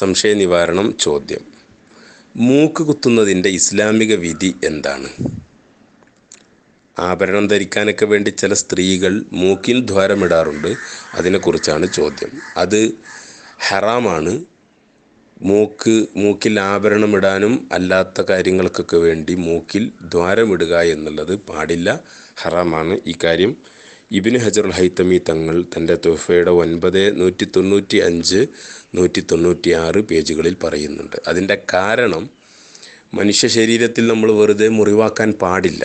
സംശയ നിവാരണം ചോദ്യം മൂക്ക് കുത്തുന്നതിൻ്റെ ഇസ്ലാമിക വിധി എന്താണ് ആഭരണം ധരിക്കാനൊക്കെ വേണ്ടി ചില സ്ത്രീകൾ മൂക്കിൽ ദ്വാരമിടാറുണ്ട് അതിനെക്കുറിച്ചാണ് ചോദ്യം അത് ഹറാമാണ് മൂക്ക് മൂക്കിൽ ആഭരണം ഇടാനും അല്ലാത്ത കാര്യങ്ങൾക്കൊക്കെ വേണ്ടി മൂക്കിൽ ദ്വാരമിടുക എന്നുള്ളത് പാടില്ല ഹറാമാണ് ഈ കാര്യം ഇബിന് ഹജർ ഹൈത്തമി തങ്ങൾ തൻ്റെ തുഫയുടെ ഒൻപത് നൂറ്റി തൊണ്ണൂറ്റി അഞ്ച് നൂറ്റി തൊണ്ണൂറ്റി ആറ് പേജുകളിൽ പറയുന്നുണ്ട് അതിൻ്റെ കാരണം മനുഷ്യ ശരീരത്തിൽ നമ്മൾ വെറുതെ മുറിവാക്കാൻ പാടില്ല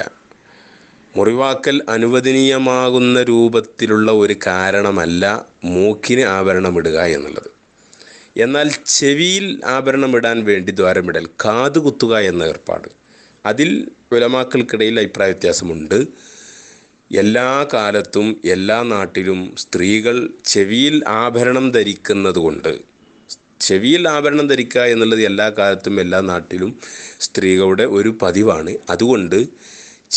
മുറിവാക്കൽ അനുവദനീയമാകുന്ന രൂപത്തിലുള്ള ഒരു കാരണമല്ല മൂക്കിന് ആഭരണമിടുക എന്നുള്ളത് എന്നാൽ ചെവിയിൽ ആഭരണമിടാൻ വേണ്ടി ദ്വാരമിടൽ കാതുകുത്തുക എന്ന ഏർപ്പാട് അതിൽ ഉലമാക്കൾക്കിടയിൽ അഭിപ്രായ വ്യത്യാസമുണ്ട് എല്ലാ കാലത്തും എല്ലാ നാട്ടിലും സ്ത്രീകൾ ചെവിയിൽ ആഭരണം ധരിക്കുന്നത് കൊണ്ട് ചെവിയിൽ ആഭരണം ധരിക്കുക എന്നുള്ളത് എല്ലാ കാലത്തും എല്ലാ നാട്ടിലും സ്ത്രീകളുടെ ഒരു പതിവാണ് അതുകൊണ്ട്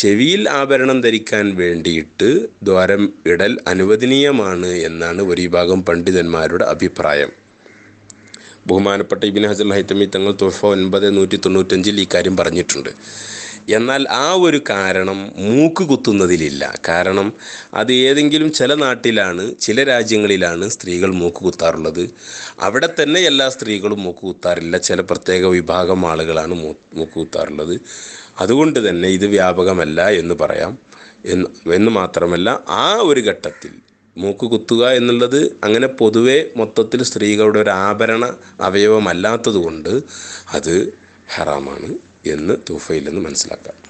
ചെവിയിൽ ആഭരണം ധരിക്കാൻ വേണ്ടിയിട്ട് ദ്വാരം ഇടൽ അനുവദനീയമാണ് എന്നാണ് ഒരു വിഭാഗം പണ്ഡിതന്മാരുടെ അഭിപ്രായം ബഹുമാനപ്പെട്ട ഇബിൻ ഹജർ ഹൈത്തമി തങ്ങൾ തുഫ ഒൻപത് നൂറ്റി തൊണ്ണൂറ്റഞ്ചിൽ ഇക്കാര്യം പറഞ്ഞിട്ടുണ്ട് എന്നാൽ ആ ഒരു കാരണം മൂക്ക് കുത്തുന്നതിലില്ല കാരണം അത് ഏതെങ്കിലും ചില നാട്ടിലാണ് ചില രാജ്യങ്ങളിലാണ് സ്ത്രീകൾ മൂക്ക് കുത്താറുള്ളത് അവിടെ തന്നെ എല്ലാ സ്ത്രീകളും മൂക്ക് കുത്താറില്ല ചില പ്രത്യേക വിഭാഗം ആളുകളാണ് മൂക്ക് കുത്താറുള്ളത് അതുകൊണ്ട് തന്നെ ഇത് വ്യാപകമല്ല എന്ന് പറയാം എന്ന് മാത്രമല്ല ആ ഒരു ഘട്ടത്തിൽ മൂക്ക് കുത്തുക എന്നുള്ളത് അങ്ങനെ പൊതുവെ മൊത്തത്തിൽ സ്ത്രീകളുടെ ഒരു ആഭരണ അവയവമല്ലാത്തതുകൊണ്ട് അത് ഹറാമാണ് എന്ന് തൂഫയിൽ നിന്ന് മനസ്സിലാക്കാം